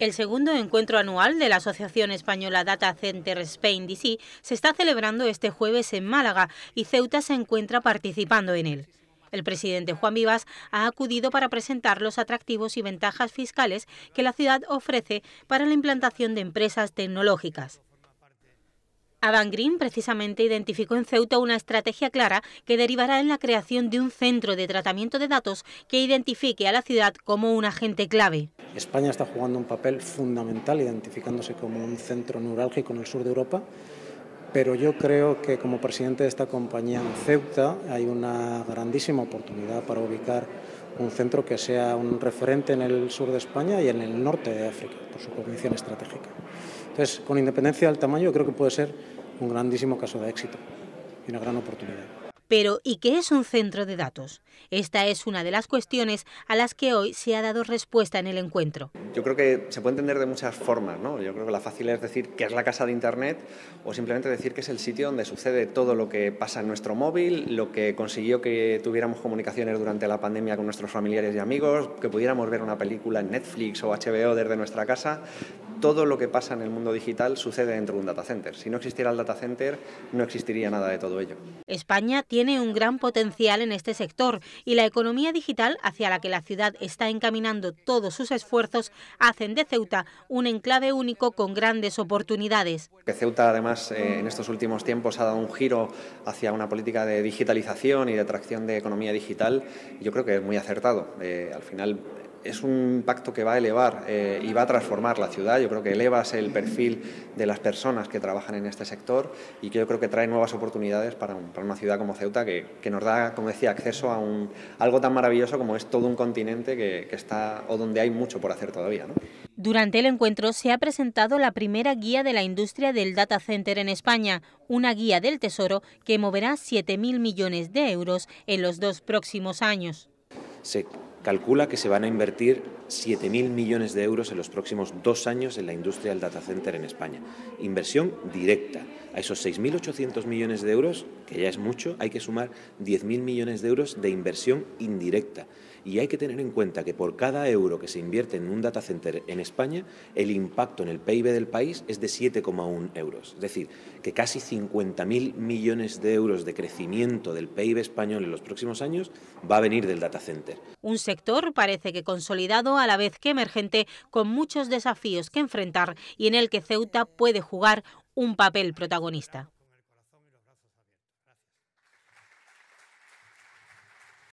El segundo encuentro anual de la Asociación Española Data Center Spain DC se está celebrando este jueves en Málaga y Ceuta se encuentra participando en él. El presidente Juan Vivas ha acudido para presentar los atractivos y ventajas fiscales que la ciudad ofrece para la implantación de empresas tecnológicas. Adam Green precisamente identificó en Ceuta una estrategia clara que derivará en la creación de un centro de tratamiento de datos que identifique a la ciudad como un agente clave. España está jugando un papel fundamental identificándose como un centro neurálgico en el sur de Europa, pero yo creo que como presidente de esta compañía en Ceuta hay una grandísima oportunidad para ubicar un centro que sea un referente en el sur de España y en el norte de África, por su condición estratégica. Entonces, con independencia del tamaño, creo que puede ser un grandísimo caso de éxito y una gran oportunidad. Pero, ¿y qué es un centro de datos? Esta es una de las cuestiones a las que hoy se ha dado respuesta en el encuentro. Yo creo que se puede entender de muchas formas, Yo creo que la fácil es decir que es la casa de Internet o simplemente decir que es el sitio donde sucede todo lo que pasa en nuestro móvil, lo que consiguió que tuviéramos comunicaciones durante la pandemia con nuestros familiares y amigos, que pudiéramos ver una película en Netflix o HBO desde nuestra casa. Todo lo que pasa en el mundo digital sucede dentro de un data center. Si no existiera el data center, no existiría nada de todo ello. España tiene un gran potencial en este sector y la economía digital hacia la que la ciudad está encaminando todos sus esfuerzos hacen de Ceuta un enclave único con grandes oportunidades. Que Ceuta además eh, en estos últimos tiempos ha dado un giro hacia una política de digitalización y de atracción de economía digital yo creo que es muy acertado. Eh, al final es un impacto que va a elevar eh, y va a transformar la ciudad. Yo creo que elevas el perfil de las personas que trabajan en este sector y que yo creo que trae nuevas oportunidades para, una ciudad como Ceuta que, nos da, como decía, acceso a algo tan maravilloso como es todo un continente que, está o donde hay mucho por hacer todavía. Durante el encuentro se ha presentado la primera guía de la industria del data center en España, una guía del Tesoro que moverá 7.000 millones de euros en los dos próximos años calcula que se van a invertir 7.000 millones de euros en los próximos dos años en la industria del data center en España. Inversión directa. A esos 6.800 millones de euros, que ya es mucho, hay que sumar 10.000 millones de euros de inversión indirecta. Y hay que tener en cuenta que por cada euro que se invierte en un data center en España, el impacto en el PIB del país es de 7,1 euros. Es decir, que casi 50.000 millones de euros de crecimiento del PIB español en los próximos años va a venir del data center sector parece que consolidado a la vez que emergente, con muchos desafíos que enfrentar y en el que Ceuta puede jugar un papel protagonista.